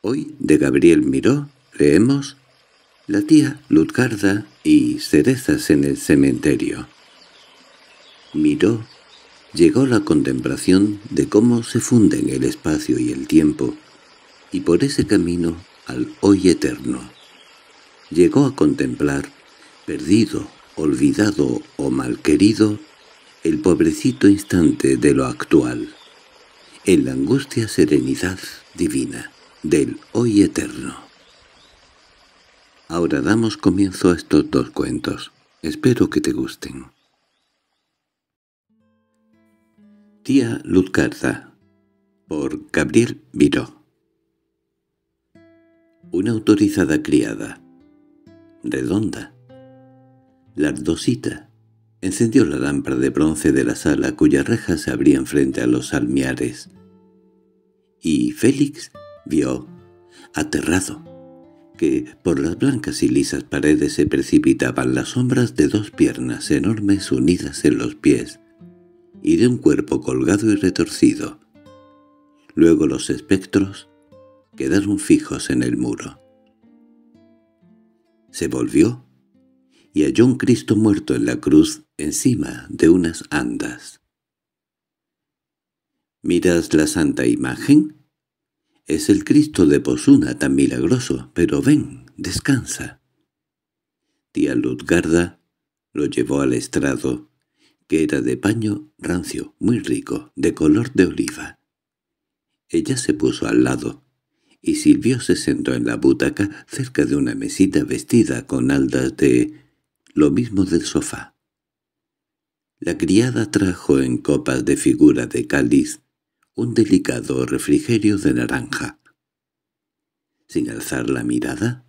Hoy, de Gabriel Miró, leemos La tía Lutgarda y Cerezas en el cementerio. Miró llegó la contemplación de cómo se funden el espacio y el tiempo, y por ese camino al hoy eterno. Llegó a contemplar, perdido, olvidado o malquerido, el pobrecito instante de lo actual, en la angustia serenidad divina del hoy eterno. Ahora damos comienzo a estos dos cuentos. Espero que te gusten. Tía Luzcarza por Gabriel Viró Una autorizada criada redonda. Lardosita encendió la lámpara de bronce de la sala cuyas rejas se abrían frente a los almiares, y Félix Vio, aterrado, que por las blancas y lisas paredes se precipitaban las sombras de dos piernas enormes unidas en los pies y de un cuerpo colgado y retorcido. Luego los espectros quedaron fijos en el muro. Se volvió y halló un Cristo muerto en la cruz encima de unas andas. —¿Miras la santa imagen? Es el Cristo de Posuna tan milagroso, pero ven, descansa. Tía Ludgarda lo llevó al estrado, que era de paño rancio, muy rico, de color de oliva. Ella se puso al lado, y Silvio se sentó en la butaca cerca de una mesita vestida con aldas de... lo mismo del sofá. La criada trajo en copas de figura de cáliz un delicado refrigerio de naranja. Sin alzar la mirada,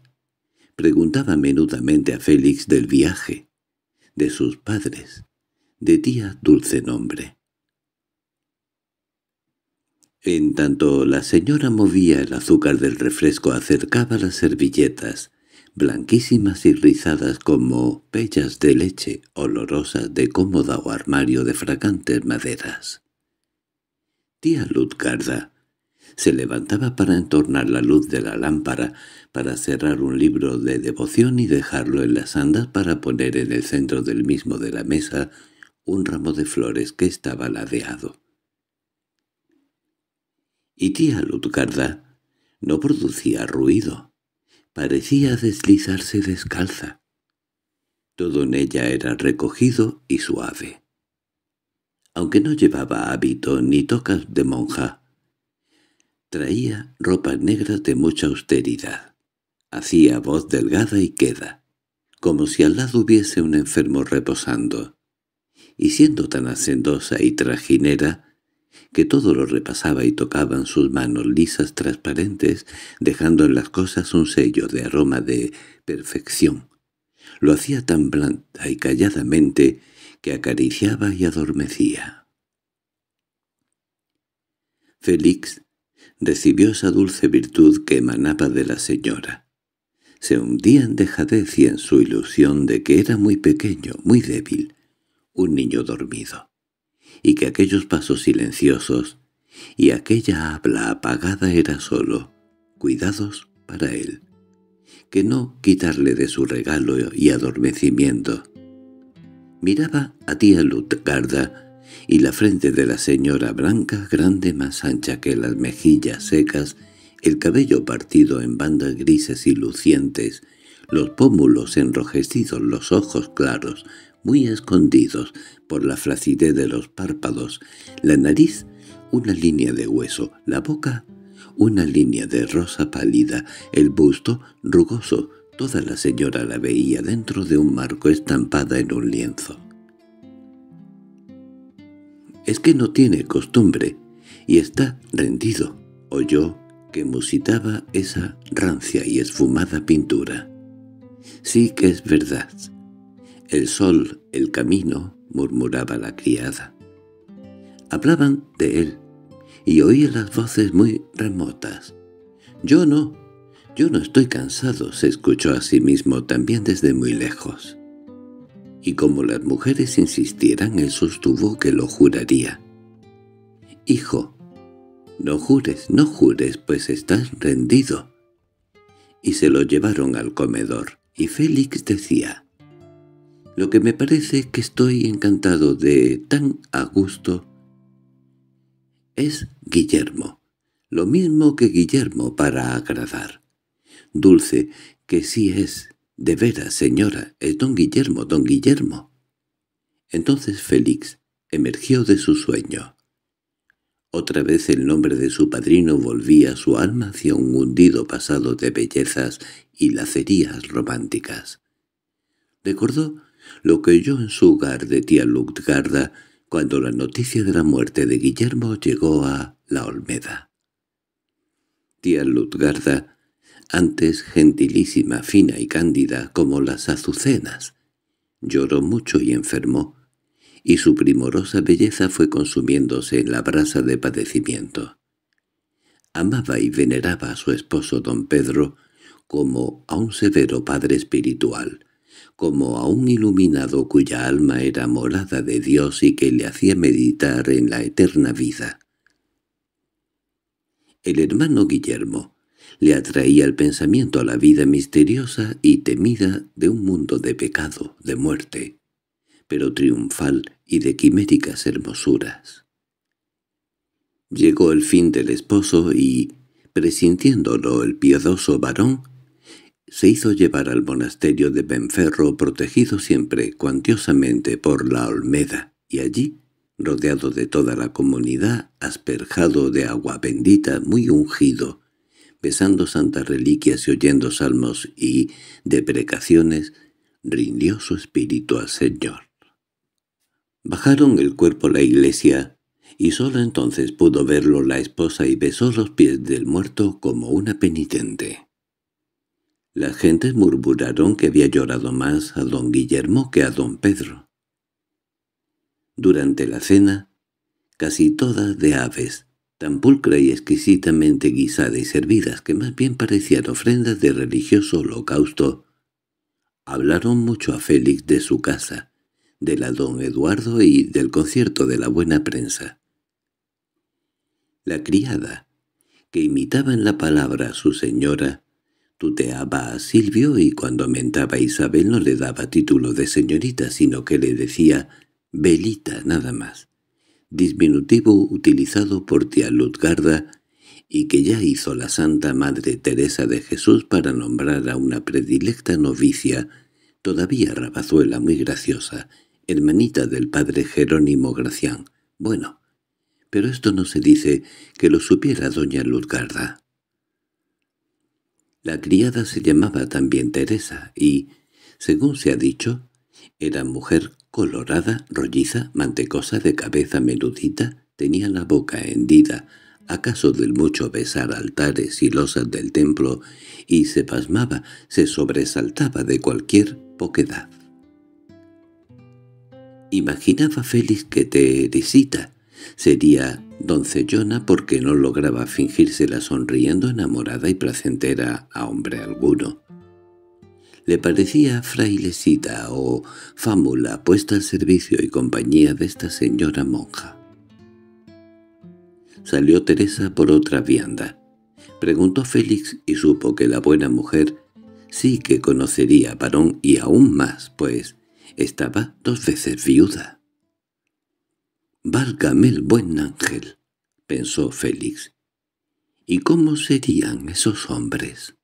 preguntaba menudamente a Félix del viaje, de sus padres, de tía dulce nombre. En tanto la señora movía el azúcar del refresco acercaba las servilletas, blanquísimas y rizadas como pellas de leche olorosas de cómoda o armario de fragantes maderas. Tía Lutgarda se levantaba para entornar la luz de la lámpara, para cerrar un libro de devoción y dejarlo en las andas para poner en el centro del mismo de la mesa un ramo de flores que estaba ladeado. Y tía Lutgarda no producía ruido, parecía deslizarse descalza. Todo en ella era recogido y suave aunque no llevaba hábito ni tocas de monja. Traía ropas negras de mucha austeridad. Hacía voz delgada y queda, como si al lado hubiese un enfermo reposando. Y siendo tan hacendosa y trajinera, que todo lo repasaba y tocaban sus manos lisas transparentes, dejando en las cosas un sello de aroma de perfección. Lo hacía tan blanda y calladamente que acariciaba y adormecía. Félix recibió esa dulce virtud que emanaba de la señora. Se hundía en dejadez y en su ilusión de que era muy pequeño, muy débil, un niño dormido, y que aquellos pasos silenciosos y aquella habla apagada era solo cuidados para él, que no quitarle de su regalo y adormecimiento, Miraba a tía Lutgarda y la frente de la señora blanca, grande más ancha que las mejillas secas, el cabello partido en bandas grises y lucientes, los pómulos enrojecidos, los ojos claros, muy escondidos por la flacidez de los párpados, la nariz una línea de hueso, la boca una línea de rosa pálida, el busto rugoso, Toda la señora la veía dentro de un marco estampada en un lienzo. —Es que no tiene costumbre y está rendido —oyó que musitaba esa rancia y esfumada pintura. —Sí que es verdad. El sol, el camino —murmuraba la criada. Hablaban de él, y oía las voces muy remotas. —Yo no «Yo no estoy cansado», se escuchó a sí mismo también desde muy lejos. Y como las mujeres insistieran, él sostuvo que lo juraría. «Hijo, no jures, no jures, pues estás rendido». Y se lo llevaron al comedor, y Félix decía, «Lo que me parece que estoy encantado de tan a gusto es Guillermo, lo mismo que Guillermo para agradar» dulce, que sí es, de veras, señora, es don Guillermo, don Guillermo. Entonces Félix emergió de su sueño. Otra vez el nombre de su padrino volvía su alma hacia un hundido pasado de bellezas y lacerías románticas. Recordó lo que oyó en su hogar de tía Lutgarda cuando la noticia de la muerte de Guillermo llegó a la Olmeda. Tía Lutgarda antes gentilísima, fina y cándida como las azucenas. Lloró mucho y enfermó, y su primorosa belleza fue consumiéndose en la brasa de padecimiento. Amaba y veneraba a su esposo don Pedro como a un severo padre espiritual, como a un iluminado cuya alma era morada de Dios y que le hacía meditar en la eterna vida. El hermano Guillermo, le atraía el pensamiento a la vida misteriosa y temida de un mundo de pecado, de muerte, pero triunfal y de quiméricas hermosuras. Llegó el fin del esposo y, presintiéndolo el piadoso varón, se hizo llevar al monasterio de Benferro protegido siempre cuantiosamente por la Olmeda, y allí, rodeado de toda la comunidad, asperjado de agua bendita, muy ungido, besando santas reliquias y oyendo salmos y deprecaciones, rindió su espíritu al Señor. Bajaron el cuerpo a la iglesia, y sólo entonces pudo verlo la esposa y besó los pies del muerto como una penitente. Las gentes murmuraron que había llorado más a don Guillermo que a don Pedro. Durante la cena, casi todas de aves, tan pulcra y exquisitamente guisada y servidas que más bien parecían ofrendas de religioso holocausto, hablaron mucho a Félix de su casa, de la don Eduardo y del concierto de la buena prensa. La criada, que imitaba en la palabra a su señora, tuteaba a Silvio y cuando mentaba a Isabel no le daba título de señorita, sino que le decía «Belita» nada más disminutivo utilizado por tía Ludgarda y que ya hizo la Santa Madre Teresa de Jesús para nombrar a una predilecta novicia, todavía rabazuela muy graciosa, hermanita del padre Jerónimo Gracián. Bueno, pero esto no se dice que lo supiera doña Ludgarda. La criada se llamaba también Teresa y, según se ha dicho, era mujer colorada, rolliza, mantecosa de cabeza menudita, tenía la boca hendida, acaso del mucho besar altares y losas del templo, y se pasmaba, se sobresaltaba de cualquier poquedad. Imaginaba Félix que Teresita sería doncellona porque no lograba fingírsela sonriendo enamorada y placentera a hombre alguno. Le parecía frailecita o fámula puesta al servicio y compañía de esta señora monja. Salió Teresa por otra vianda. Preguntó Félix y supo que la buena mujer sí que conocería a varón y aún más, pues estaba dos veces viuda. «Válgame el buen ángel», pensó Félix. «¿Y cómo serían esos hombres?»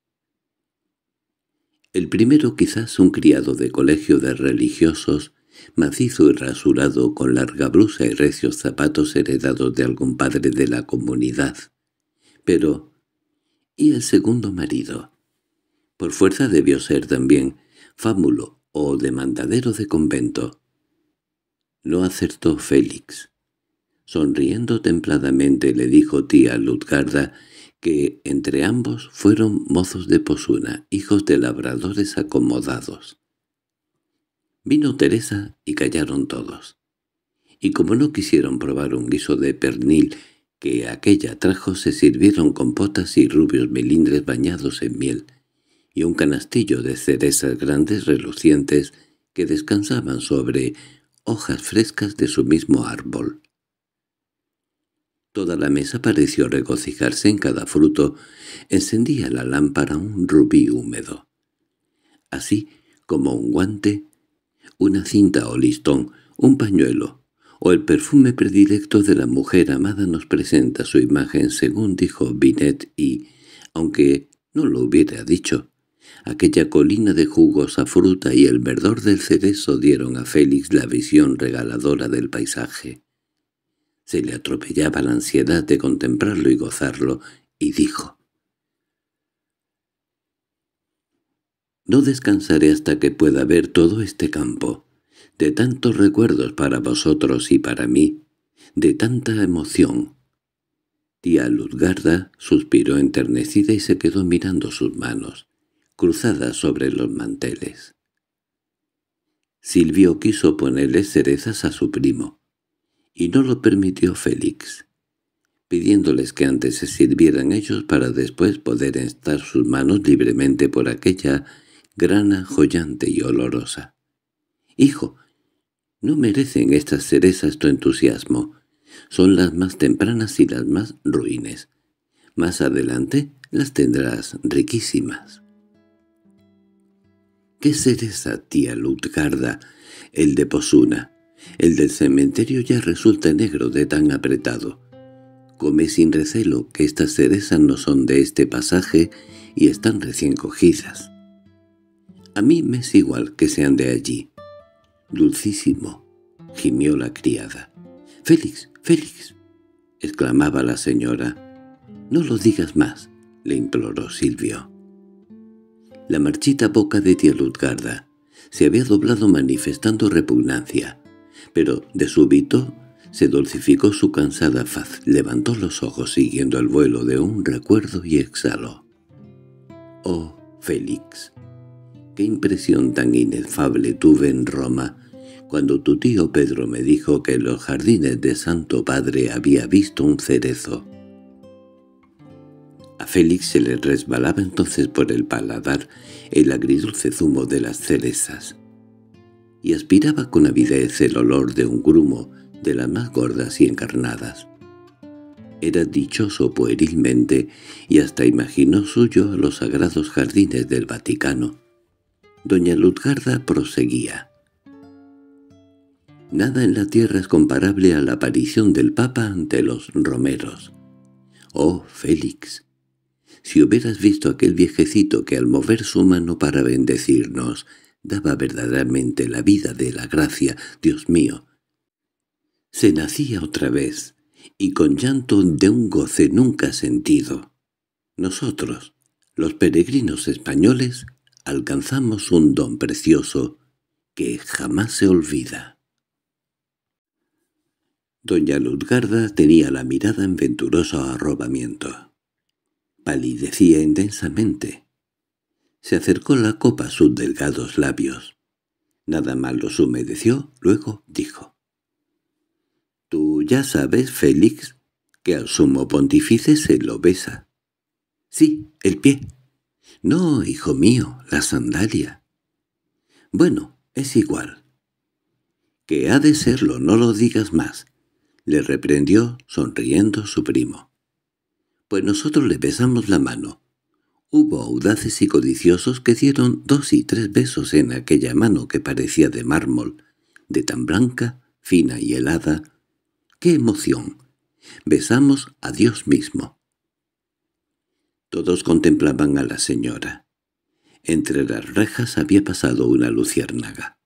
El primero quizás un criado de colegio de religiosos, macizo y rasurado con larga brusa y recios zapatos heredados de algún padre de la comunidad. Pero... ¿Y el segundo marido? Por fuerza debió ser también fámulo o demandadero de convento. No acertó Félix. Sonriendo templadamente le dijo tía Lutgarda que entre ambos fueron mozos de posuna, hijos de labradores acomodados. Vino Teresa y callaron todos. Y como no quisieron probar un guiso de pernil que aquella trajo, se sirvieron compotas y rubios melindres bañados en miel, y un canastillo de cerezas grandes relucientes que descansaban sobre hojas frescas de su mismo árbol. Toda la mesa pareció regocijarse en cada fruto. Encendía la lámpara un rubí húmedo. Así como un guante, una cinta o listón, un pañuelo, o el perfume predilecto de la mujer amada nos presenta su imagen, según dijo Binet, y, aunque no lo hubiera dicho, aquella colina de jugosa fruta y el verdor del cerezo dieron a Félix la visión regaladora del paisaje. Se le atropellaba la ansiedad de contemplarlo y gozarlo, y dijo. No descansaré hasta que pueda ver todo este campo, de tantos recuerdos para vosotros y para mí, de tanta emoción. Tía Luzgarda suspiró enternecida y se quedó mirando sus manos, cruzadas sobre los manteles. Silvio quiso ponerle cerezas a su primo, y no lo permitió Félix, pidiéndoles que antes se sirvieran ellos para después poder estar sus manos libremente por aquella grana joyante y olorosa. «Hijo, no merecen estas cerezas tu entusiasmo. Son las más tempranas y las más ruines. Más adelante las tendrás riquísimas». «¿Qué cereza, tía Lutgarda? El de Posuna». El del cementerio ya resulta negro de tan apretado. Come sin recelo que estas cerezas no son de este pasaje y están recién cogidas. A mí me es igual que sean de allí. —Dulcísimo —gimió la criada. —Félix, Félix —exclamaba la señora. —No lo digas más —le imploró Silvio. La marchita boca de tía Lutgarda se había doblado manifestando repugnancia pero de súbito se dulcificó su cansada faz, levantó los ojos siguiendo el vuelo de un recuerdo y exhaló. —¡Oh, Félix! ¿Qué impresión tan inefable tuve en Roma cuando tu tío Pedro me dijo que en los jardines de Santo Padre había visto un cerezo? A Félix se le resbalaba entonces por el paladar el agridulce zumo de las cerezas y aspiraba con avidez el olor de un grumo de las más gordas y encarnadas. Era dichoso puerilmente y hasta imaginó suyo a los sagrados jardines del Vaticano. Doña Lutgarda proseguía. Nada en la tierra es comparable a la aparición del Papa ante los romeros. —¡Oh, Félix! Si hubieras visto aquel viejecito que al mover su mano para bendecirnos daba verdaderamente la vida de la gracia, Dios mío. Se nacía otra vez, y con llanto de un goce nunca sentido. Nosotros, los peregrinos españoles, alcanzamos un don precioso que jamás se olvida. Doña Luzgarda tenía la mirada en venturoso arrobamiento. Palidecía intensamente, se acercó la copa a sus delgados labios. Nada más los humedeció, luego dijo. —Tú ya sabes, Félix, que al sumo pontífice se lo besa. —Sí, el pie. —No, hijo mío, la sandalia. —Bueno, es igual. —Que ha de serlo, no lo digas más —le reprendió sonriendo su primo. —Pues nosotros le besamos la mano Hubo audaces y codiciosos que dieron dos y tres besos en aquella mano que parecía de mármol, de tan blanca, fina y helada. ¡Qué emoción! Besamos a Dios mismo. Todos contemplaban a la señora. Entre las rejas había pasado una luciérnaga.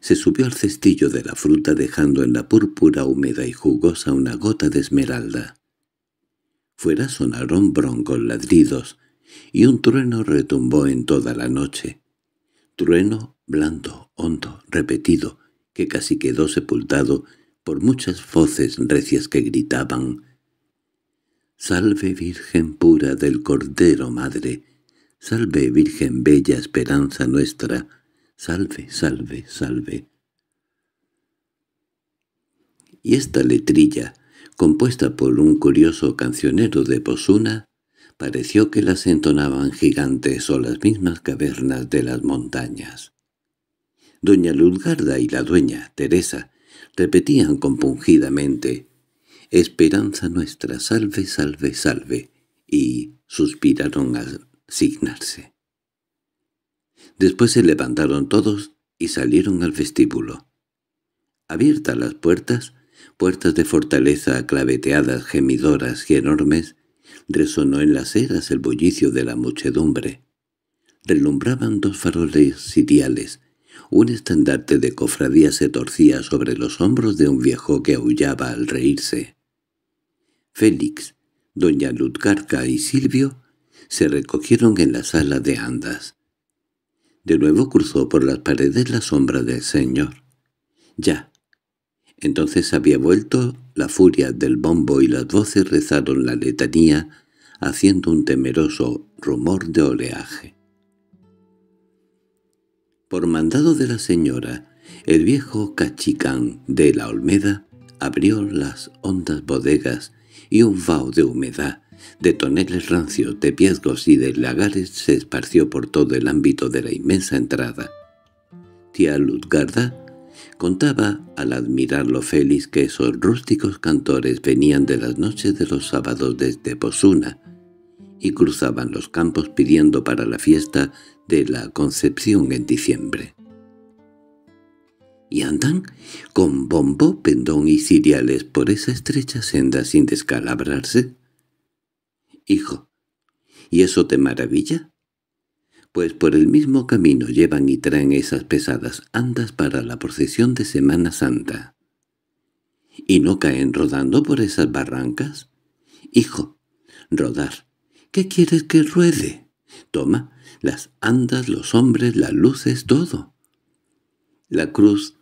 Se subió al cestillo de la fruta dejando en la púrpura húmeda y jugosa una gota de esmeralda. Fuera sonaron broncos ladridos, y un trueno retumbó en toda la noche. Trueno blando, hondo, repetido, que casi quedó sepultado por muchas voces recias que gritaban «Salve Virgen pura del Cordero Madre, salve Virgen bella esperanza nuestra, salve, salve, salve». Y esta letrilla, compuesta por un curioso cancionero de Posuna, pareció que las entonaban gigantes o las mismas cavernas de las montañas. Doña Luzgarda y la dueña, Teresa, repetían compungidamente «Esperanza nuestra, salve, salve, salve», y suspiraron al signarse. Después se levantaron todos y salieron al vestíbulo. Abiertas las puertas, puertas de fortaleza claveteadas, gemidoras y enormes, Resonó en las eras el bullicio de la muchedumbre. Relumbraban dos faroles sidiales. Un estandarte de cofradía se torcía sobre los hombros de un viejo que aullaba al reírse. Félix, doña Lutgarca y Silvio se recogieron en la sala de andas. De nuevo cruzó por las paredes la sombra del señor. Ya. Entonces había vuelto la furia del bombo y las voces rezaron la letanía, haciendo un temeroso rumor de oleaje. Por mandado de la señora, el viejo cachicán de la Olmeda abrió las hondas bodegas y un vaho de humedad, de toneles rancios, de piesgos y de lagares se esparció por todo el ámbito de la inmensa entrada. Tía Ludgarda. Contaba, al admirar lo feliz que esos rústicos cantores venían de las noches de los sábados desde Posuna, y cruzaban los campos pidiendo para la fiesta de la Concepción en diciembre. Y andan con bombo, pendón y ciriales por esa estrecha senda sin descalabrarse. Hijo, ¿y eso te maravilla? pues por el mismo camino llevan y traen esas pesadas andas para la procesión de Semana Santa. ¿Y no caen rodando por esas barrancas? Hijo, rodar. ¿Qué quieres que ruede? Toma, las andas, los hombres, las luces, todo. La cruz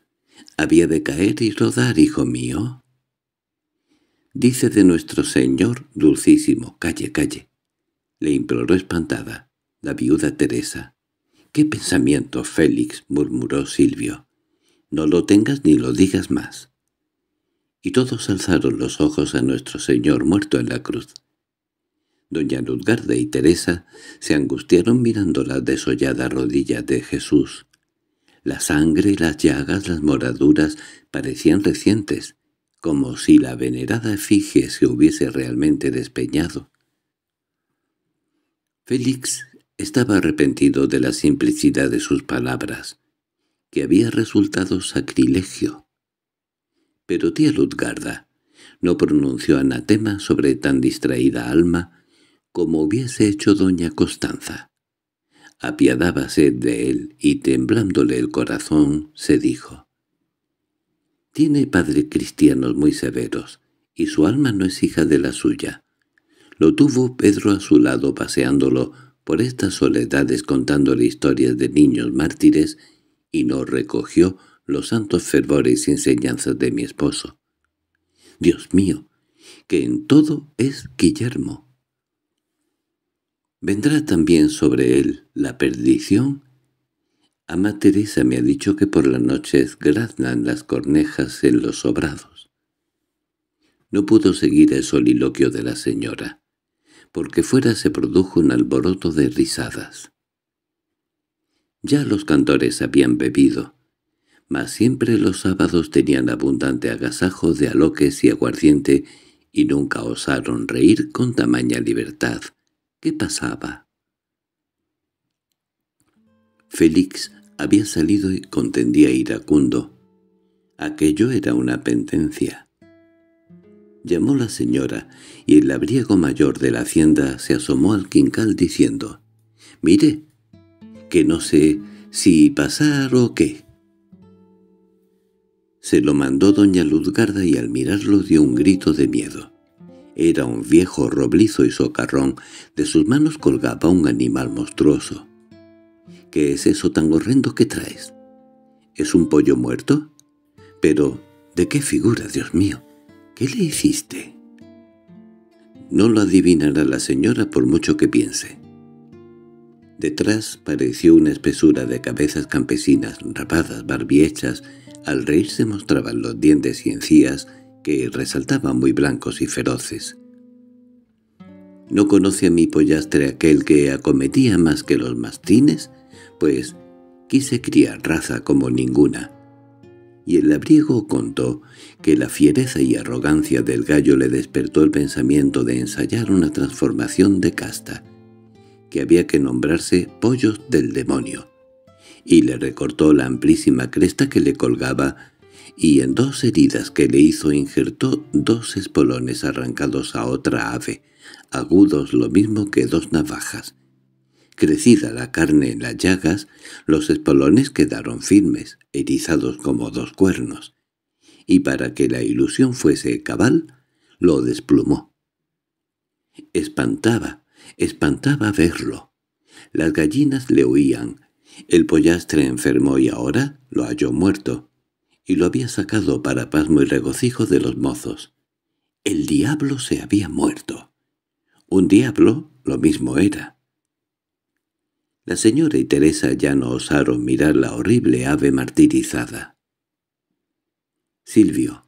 había de caer y rodar, hijo mío. Dice de nuestro Señor, dulcísimo, calle, calle. Le imploró espantada la viuda Teresa. —¡Qué pensamiento, Félix! —murmuró Silvio. —No lo tengas ni lo digas más. Y todos alzaron los ojos a nuestro Señor muerto en la cruz. Doña Luzgarda y Teresa se angustiaron mirando la desollada rodilla de Jesús. La sangre, las llagas, las moraduras parecían recientes, como si la venerada efigie se hubiese realmente despeñado. Félix estaba arrepentido de la simplicidad de sus palabras, que había resultado sacrilegio. Pero tía Ludgarda no pronunció anatema sobre tan distraída alma como hubiese hecho doña Constanza. Apiadábase de él y temblándole el corazón se dijo, «Tiene padre cristianos muy severos, y su alma no es hija de la suya. Lo tuvo Pedro a su lado paseándolo por estas soledades contándole historias de niños mártires y no recogió los santos fervores y enseñanzas de mi esposo. Dios mío, que en todo es Guillermo. Vendrá también sobre él la perdición. Ama Teresa me ha dicho que por la noche graznan las cornejas en los sobrados. No pudo seguir el soliloquio de la señora porque fuera se produjo un alboroto de risadas. Ya los cantores habían bebido, mas siempre los sábados tenían abundante agasajo de aloques y aguardiente y nunca osaron reír con tamaña libertad. ¿Qué pasaba? Félix había salido y contendía iracundo. Aquello era una pendencia. Llamó la señora, y el labriego mayor de la hacienda se asomó al quincal diciendo, «Mire, que no sé si pasar o qué». Se lo mandó doña Luzgarda y al mirarlo dio un grito de miedo. Era un viejo roblizo y socarrón, de sus manos colgaba un animal monstruoso. —¿Qué es eso tan horrendo que traes? —¿Es un pollo muerto? —Pero, ¿de qué figura, Dios mío? ¿Qué le hiciste? No lo adivinará la señora por mucho que piense. Detrás pareció una espesura de cabezas campesinas, rapadas, barbiechas. Al reír se mostraban los dientes y encías que resaltaban muy blancos y feroces. ¿No conoce a mi pollastre aquel que acometía más que los mastines? Pues quise criar raza como ninguna y el labriego contó que la fiereza y arrogancia del gallo le despertó el pensamiento de ensayar una transformación de casta, que había que nombrarse pollos del demonio, y le recortó la amplísima cresta que le colgaba y en dos heridas que le hizo injertó dos espolones arrancados a otra ave, agudos lo mismo que dos navajas, Crecida la carne en las llagas, los espolones quedaron firmes, erizados como dos cuernos, y para que la ilusión fuese cabal, lo desplumó. Espantaba, espantaba verlo. Las gallinas le huían. El pollastre enfermó y ahora lo halló muerto, y lo había sacado para pasmo y regocijo de los mozos. El diablo se había muerto. Un diablo lo mismo era. La señora y Teresa ya no osaron mirar la horrible ave martirizada. Silvio,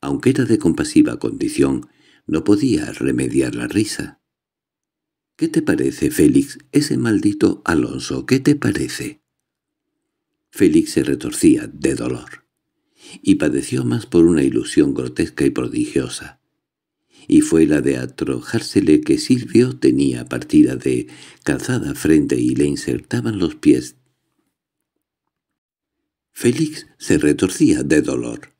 aunque era de compasiva condición, no podía remediar la risa. —¿Qué te parece, Félix, ese maldito Alonso? ¿Qué te parece? Félix se retorcía de dolor, y padeció más por una ilusión grotesca y prodigiosa y fue la de atrojársele que Silvio tenía partida de calzada frente y le insertaban los pies. Félix se retorcía de dolor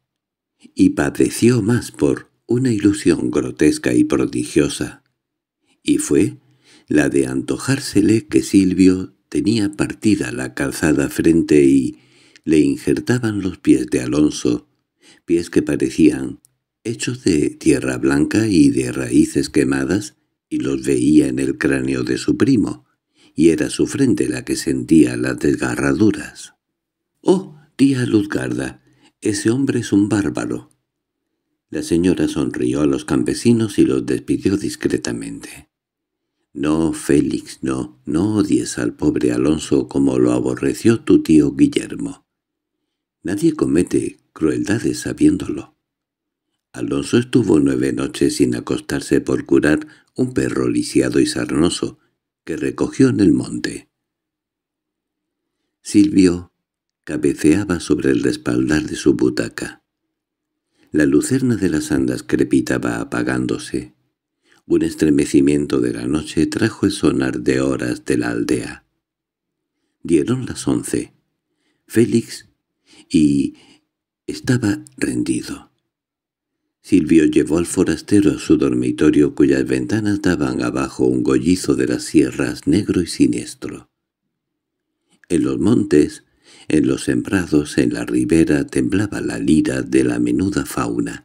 y padeció más por una ilusión grotesca y prodigiosa, y fue la de antojársele que Silvio tenía partida la calzada frente y le injertaban los pies de Alonso, pies que parecían hechos de tierra blanca y de raíces quemadas, y los veía en el cráneo de su primo, y era su frente la que sentía las desgarraduras. —¡Oh, tía Luzgarda! Ese hombre es un bárbaro. La señora sonrió a los campesinos y los despidió discretamente. —No, Félix, no, no odies al pobre Alonso como lo aborreció tu tío Guillermo. Nadie comete crueldades sabiéndolo. Alonso estuvo nueve noches sin acostarse por curar un perro lisiado y sarnoso que recogió en el monte. Silvio cabeceaba sobre el respaldar de su butaca. La lucerna de las andas crepitaba apagándose. Un estremecimiento de la noche trajo el sonar de horas de la aldea. Dieron las once. Félix y estaba rendido. Silvio llevó al forastero a su dormitorio cuyas ventanas daban abajo un gollizo de las sierras negro y siniestro. En los montes, en los sembrados, en la ribera temblaba la lira de la menuda fauna.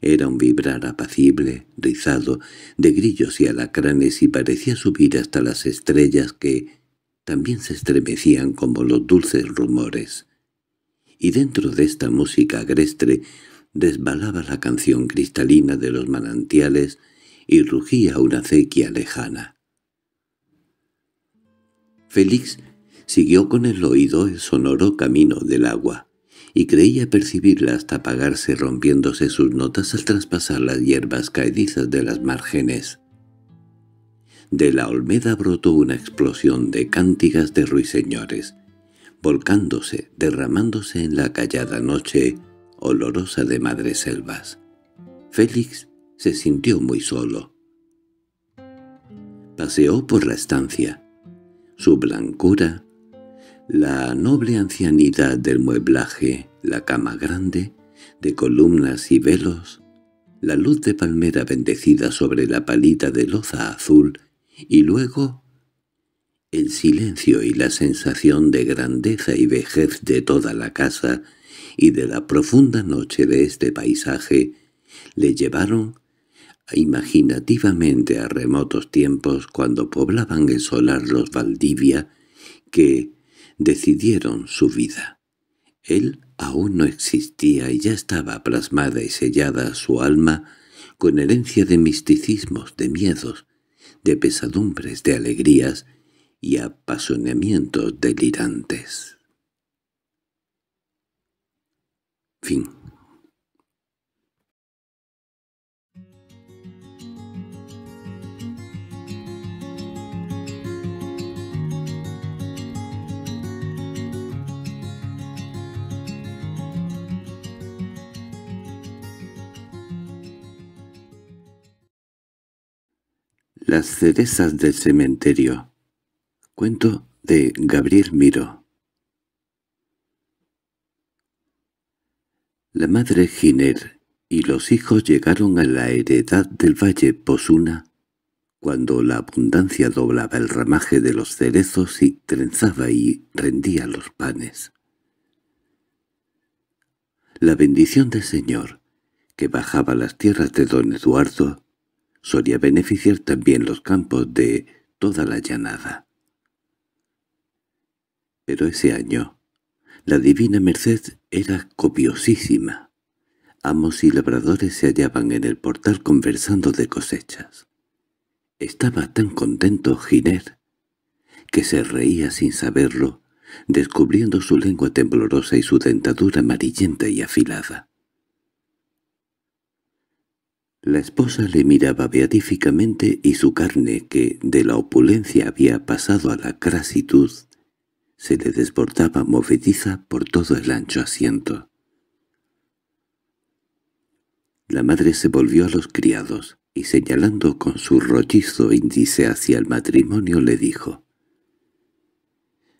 Era un vibrar apacible, rizado, de grillos y alacranes y parecía subir hasta las estrellas que también se estremecían como los dulces rumores y dentro de esta música agrestre desbalaba la canción cristalina de los manantiales y rugía una acequia lejana. Félix siguió con el oído el sonoro camino del agua, y creía percibirla hasta apagarse rompiéndose sus notas al traspasar las hierbas caedizas de las márgenes. De la olmeda brotó una explosión de cántigas de ruiseñores, volcándose, derramándose en la callada noche olorosa de madreselvas. Félix se sintió muy solo. Paseó por la estancia. Su blancura, la noble ancianidad del mueblaje, la cama grande, de columnas y velos, la luz de palmera bendecida sobre la palita de loza azul, y luego el silencio y la sensación de grandeza y vejez de toda la casa y de la profunda noche de este paisaje le llevaron imaginativamente a remotos tiempos cuando poblaban el solar los Valdivia que decidieron su vida. Él aún no existía y ya estaba plasmada y sellada su alma con herencia de misticismos, de miedos, de pesadumbres, de alegrías y apasionamientos delirantes. Fin. Las cerezas del cementerio. Cuento de Gabriel Miro. La madre Giner y los hijos llegaron a la heredad del valle Posuna cuando la abundancia doblaba el ramaje de los cerezos y trenzaba y rendía los panes. La bendición del Señor, que bajaba las tierras de don Eduardo, solía beneficiar también los campos de toda la llanada. Pero ese año, la divina merced era copiosísima. Amos y labradores se hallaban en el portal conversando de cosechas. Estaba tan contento Giner que se reía sin saberlo, descubriendo su lengua temblorosa y su dentadura amarillenta y afilada. La esposa le miraba beatíficamente y su carne, que de la opulencia había pasado a la crasitud, se le desbordaba movediza por todo el ancho asiento. La madre se volvió a los criados y señalando con su rollizo índice hacia el matrimonio le dijo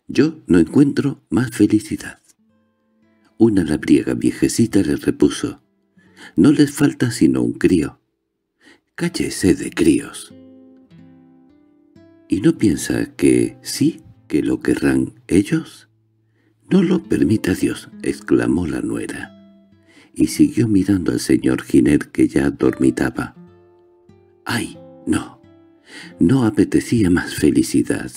«Yo no encuentro más felicidad». Una labriega viejecita le repuso «No les falta sino un crío». «Cállese de críos». «¿Y no piensa que sí que lo querrán ellos? —No lo permita Dios —exclamó la nuera, y siguió mirando al señor Giner que ya dormitaba. —¡Ay, no! No apetecía más felicidad.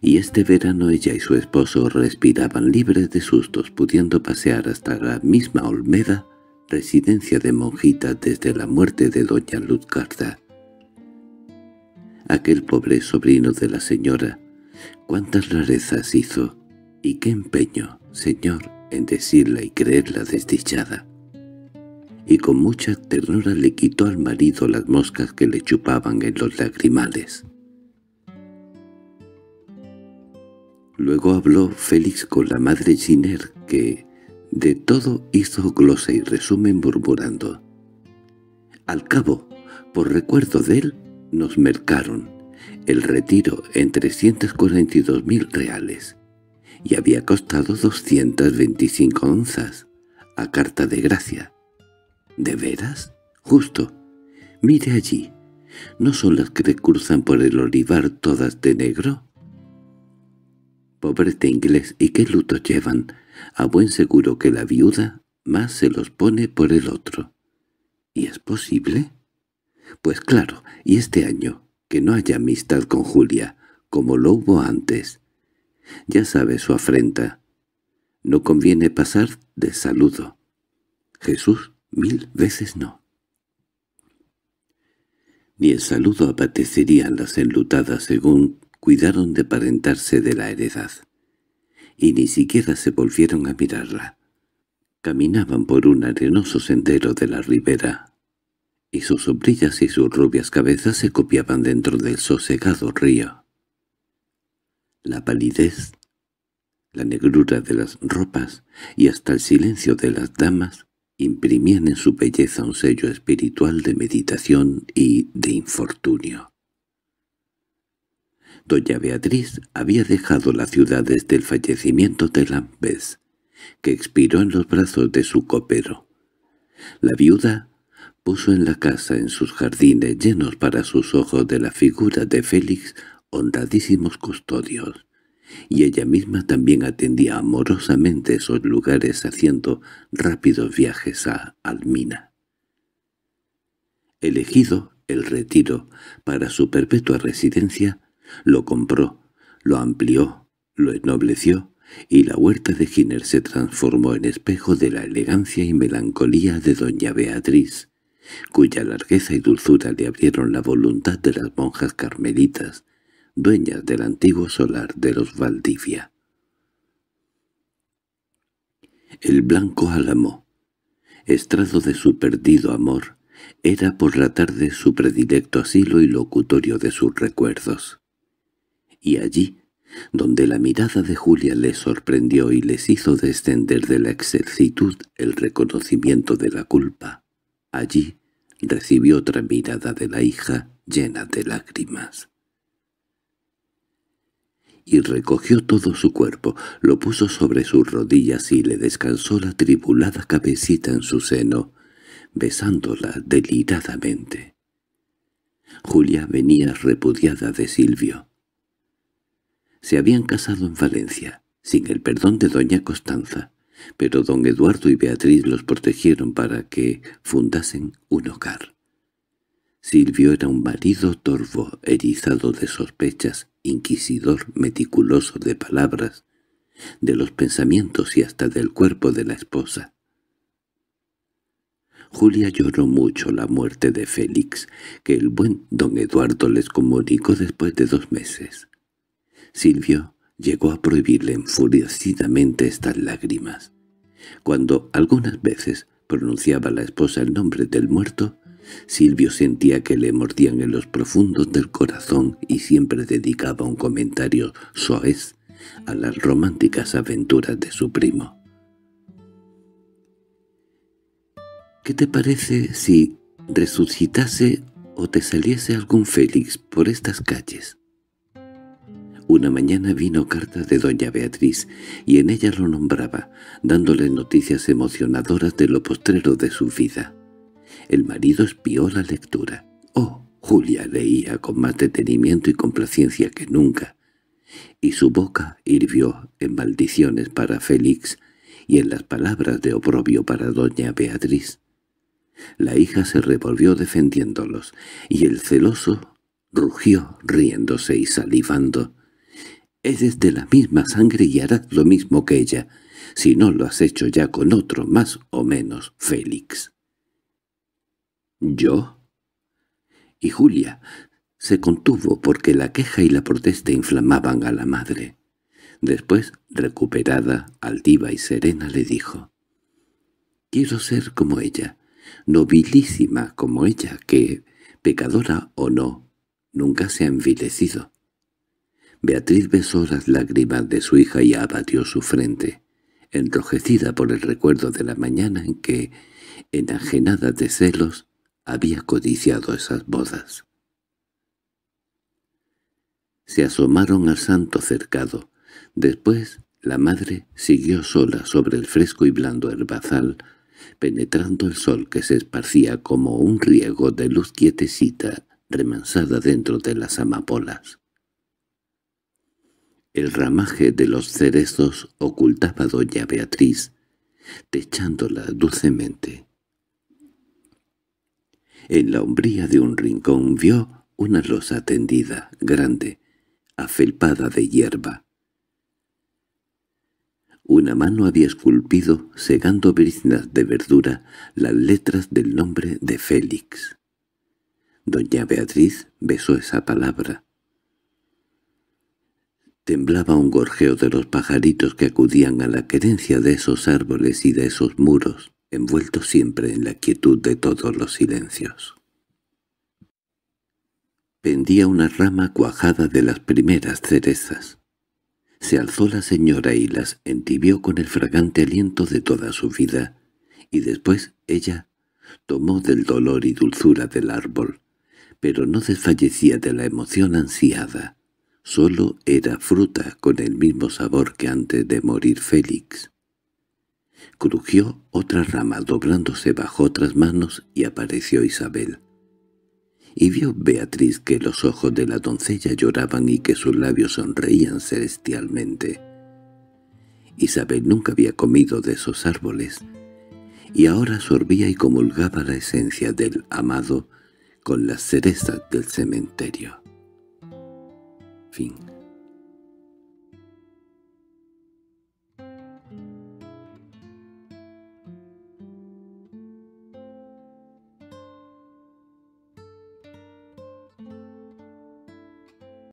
Y este verano ella y su esposo respiraban libres de sustos, pudiendo pasear hasta la misma Olmeda, residencia de monjita desde la muerte de doña Luzgarda. Aquel pobre sobrino de la señora, cuántas rarezas hizo y qué empeño, Señor, en decirla y creerla desdichada. Y con mucha ternura le quitó al marido las moscas que le chupaban en los lagrimales. Luego habló Félix con la madre Giner, que de todo hizo glosa y resumen murmurando. Al cabo, por recuerdo de él, nos mercaron. El retiro en 342.000 reales y había costado 225 onzas, a carta de gracia. ¿De veras? Justo. Mire allí. ¿No son las que cruzan por el olivar todas de negro? de este inglés, ¿y qué luto llevan? A buen seguro que la viuda más se los pone por el otro. ¿Y es posible? Pues claro, y este año, no haya amistad con Julia, como lo hubo antes. Ya sabe su afrenta. No conviene pasar de saludo. Jesús mil veces no. Ni el saludo a las enlutadas según cuidaron de parentarse de la heredad. Y ni siquiera se volvieron a mirarla. Caminaban por un arenoso sendero de la ribera, y sus sombrillas y sus rubias cabezas se copiaban dentro del sosegado río. La palidez, la negrura de las ropas y hasta el silencio de las damas imprimían en su belleza un sello espiritual de meditación y de infortunio. Doña Beatriz había dejado la ciudad desde el fallecimiento de Lambés, que expiró en los brazos de su copero. La viuda puso en la casa en sus jardines llenos para sus ojos de la figura de Félix hondadísimos custodios, y ella misma también atendía amorosamente esos lugares haciendo rápidos viajes a Almina. Elegido el retiro para su perpetua residencia, lo compró, lo amplió, lo ennobleció, y la huerta de Giner se transformó en espejo de la elegancia y melancolía de doña Beatriz, cuya largueza y dulzura le abrieron la voluntad de las monjas carmelitas, dueñas del antiguo solar de los Valdivia. El blanco álamo, estrado de su perdido amor, era por la tarde su predilecto asilo y locutorio de sus recuerdos. Y allí, donde la mirada de Julia les sorprendió y les hizo descender de la exercitud el reconocimiento de la culpa, Allí recibió otra mirada de la hija llena de lágrimas. Y recogió todo su cuerpo, lo puso sobre sus rodillas y le descansó la tribulada cabecita en su seno, besándola deliradamente. Julia venía repudiada de Silvio. Se habían casado en Valencia, sin el perdón de doña Costanza pero don Eduardo y Beatriz los protegieron para que fundasen un hogar. Silvio era un marido torvo, erizado de sospechas, inquisidor meticuloso de palabras, de los pensamientos y hasta del cuerpo de la esposa. Julia lloró mucho la muerte de Félix, que el buen don Eduardo les comunicó después de dos meses. Silvio llegó a prohibirle enfurecidamente estas lágrimas. Cuando algunas veces pronunciaba la esposa el nombre del muerto, Silvio sentía que le mordían en los profundos del corazón y siempre dedicaba un comentario soez a las románticas aventuras de su primo. ¿Qué te parece si resucitase o te saliese algún Félix por estas calles? Una mañana vino carta de doña Beatriz, y en ella lo nombraba, dándole noticias emocionadoras de lo postrero de su vida. El marido espió la lectura. Oh, Julia leía con más detenimiento y complacencia que nunca, y su boca hirvió en maldiciones para Félix y en las palabras de oprobio para doña Beatriz. La hija se revolvió defendiéndolos, y el celoso rugió riéndose y salivando. Eres de la misma sangre y harás lo mismo que ella, si no lo has hecho ya con otro más o menos, Félix. ¿Yo? Y Julia se contuvo porque la queja y la protesta inflamaban a la madre. Después, recuperada, altiva y serena, le dijo, «Quiero ser como ella, nobilísima como ella, que, pecadora o no, nunca se ha envilecido. Beatriz besó las lágrimas de su hija y abatió su frente, enrojecida por el recuerdo de la mañana en que, enajenada de celos, había codiciado esas bodas. Se asomaron al santo cercado. Después la madre siguió sola sobre el fresco y blando herbazal, penetrando el sol que se esparcía como un riego de luz quietecita remansada dentro de las amapolas. El ramaje de los cerezos ocultaba doña Beatriz, techándola dulcemente. En la umbría de un rincón vio una rosa tendida, grande, afelpada de hierba. Una mano había esculpido, segando briznas de verdura, las letras del nombre de Félix. Doña Beatriz besó esa palabra, Temblaba un gorjeo de los pajaritos que acudían a la querencia de esos árboles y de esos muros, envueltos siempre en la quietud de todos los silencios. Pendía una rama cuajada de las primeras cerezas. Se alzó la señora y las entibió con el fragante aliento de toda su vida, y después ella tomó del dolor y dulzura del árbol, pero no desfallecía de la emoción ansiada. Solo era fruta con el mismo sabor que antes de morir Félix. Crujió otra rama doblándose bajo otras manos y apareció Isabel. Y vio Beatriz que los ojos de la doncella lloraban y que sus labios sonreían celestialmente. Isabel nunca había comido de esos árboles, y ahora sorbía y comulgaba la esencia del amado con las cerezas del cementerio. Fim.